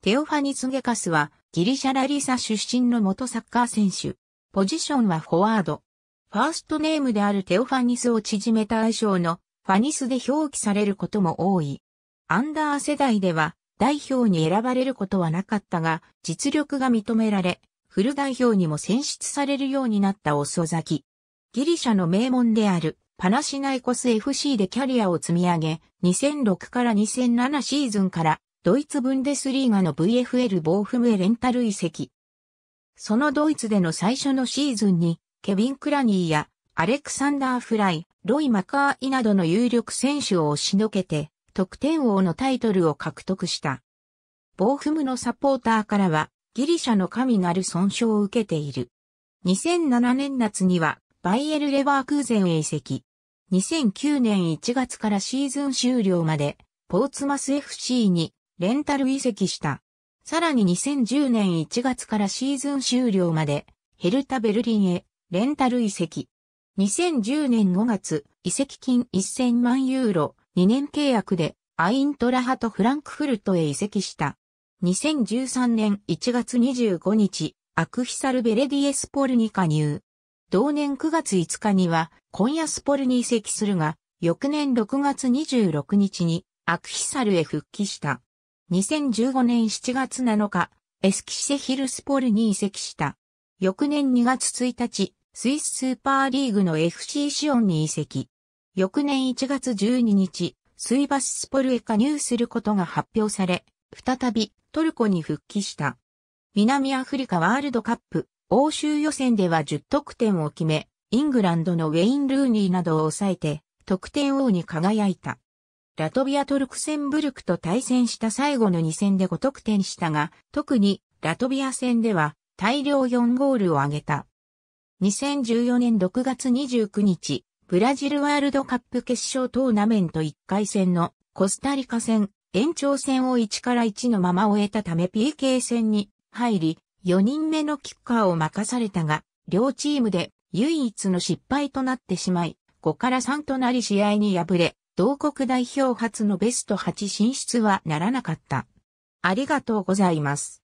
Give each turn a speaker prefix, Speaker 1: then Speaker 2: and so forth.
Speaker 1: テオファニス・ゲカスはギリシャラリサ出身の元サッカー選手。ポジションはフォワード。ファーストネームであるテオファニスを縮めた愛称のファニスで表記されることも多い。アンダー世代では代表に選ばれることはなかったが、実力が認められ、フル代表にも選出されるようになった遅咲き。ギリシャの名門であるパナシナイコス FC でキャリアを積み上げ、2006から2007シーズンからドイツブンデスリーガの VFL ボーフムへレンタル移籍。そのドイツでの最初のシーズンに、ケビン・クラニーやアレクサンダー・フライ、ロイ・マカーイなどの有力選手を押しのけて、得点王のタイトルを獲得した。ボーフムのサポーターからは、ギリシャの神なる損傷を受けている。2007年夏には、バイエル・レバークーゼンへ移籍。2009年1月からシーズン終了まで、ポーツマス FC にレンタル移籍した。さらに2010年1月からシーズン終了まで、ヘルタ・ベルリンへ、レンタル移籍。2010年5月、移籍金1000万ユーロ、2年契約で、アイントラハとフランクフルトへ移籍した。2013年1月25日、アクヒサルベレディエスポルに加入。同年9月5日には、今夜スポルに移籍するが、翌年6月26日に、アクヒサルへ復帰した。2015年7月7日、エスキシェヒルスポルに移籍した。翌年2月1日、スイススーパーリーグの FC シオンに移籍。翌年1月12日、スイバススポルへ加入することが発表され、再びトルコに復帰した。南アフリカワールドカップ欧州予選では10得点を決め、イングランドのウェイン・ルーニーなどを抑えて得点王に輝いた。ラトビアとルクセンブルクと対戦した最後の2戦で5得点したが、特にラトビア戦では大量4ゴールを挙げた。2014年6月29日、ブラジルワールドカップ決勝トーナメント1回戦のコスタリカ戦、延長戦を1から1のまま終えたため PK 戦に入り、4人目のキッカーを任されたが、両チームで唯一の失敗となってしまい、5から3となり試合に敗れ、同国代表初のベスト8進出はならなかった。ありがとうございます。